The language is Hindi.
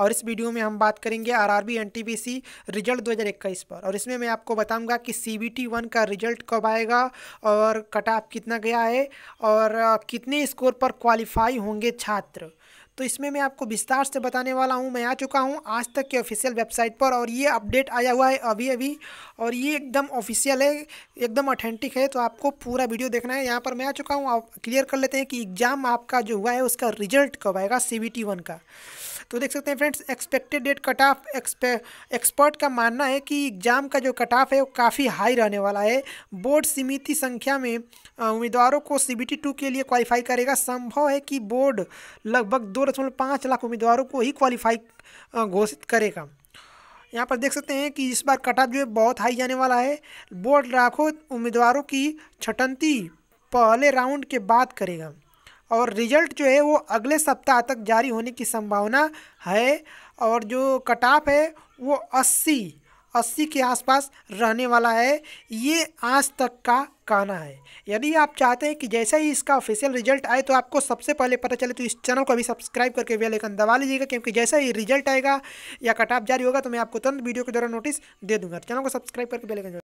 और इस वीडियो में हम बात करेंगे R R B N T C result दो हज़ार इक्कीस पर और इसमें मैं आपको बताऊंगा कि सी बी टी वन का रिजल्ट कब आएगा और कट ऑफ कितना गया है और कितने स्कोर पर क्वालिफाई होंगे छात्र तो इसमें मैं आपको विस्तार से बताने वाला हूँ मैं आ चुका हूँ आज तक के ऑफिशियल वेबसाइट पर और ये अपडेट आया हुआ है अभी अभी और ये एकदम ऑफिशियल है एकदम ऑथेंटिक है तो आपको पूरा वीडियो देखना है यहाँ पर मैं आ चुका हूँ आप क्लियर कर लेते हैं कि एग्ज़ाम आपका जो हुआ है उसका रिजल्ट कब आएगा सी बी टी वन का तो देख सकते हैं friends expected date cut off expert का मानना है कि एग्ज़ाम का जो कट ऑफ है वो काफ़ी हाई रहने वाला है बोर्ड सीमित संख्या में उम्मीदवारों को सी बी के लिए क्वालिफाई करेगा संभव है कि बोर्ड लगभग दो दशमलव पाँच लाख उम्मीदवारों को ही क्वालिफाई घोषित करेगा यहाँ पर देख सकते हैं कि इस बार कट ऑफ जो है बहुत हाई जाने वाला है बोर्ड लाखों उम्मीदवारों की छटंती पहले राउंड के बाद करेगा और रिजल्ट जो है वो अगले सप्ताह तक जारी होने की संभावना है और जो कटाप है वो अस्सी अस्सी के आसपास रहने वाला है ये आज तक का कहना है यदि आप चाहते हैं कि जैसे ही इसका ऑफिशियल रिजल्ट आए तो आपको सबसे पहले पता चले तो इस चैनल को अभी सब्सक्राइब करके बेल आइकन दबा लीजिएगा क्योंकि जैसा ही रिजल्ट आएगा या कटाप जारी होगा तो मैं आपको तुरंत वीडियो के द्वारा नोटिस दे दूंगा चैनल को सब्सक्राइब करके बेलेकन आइकन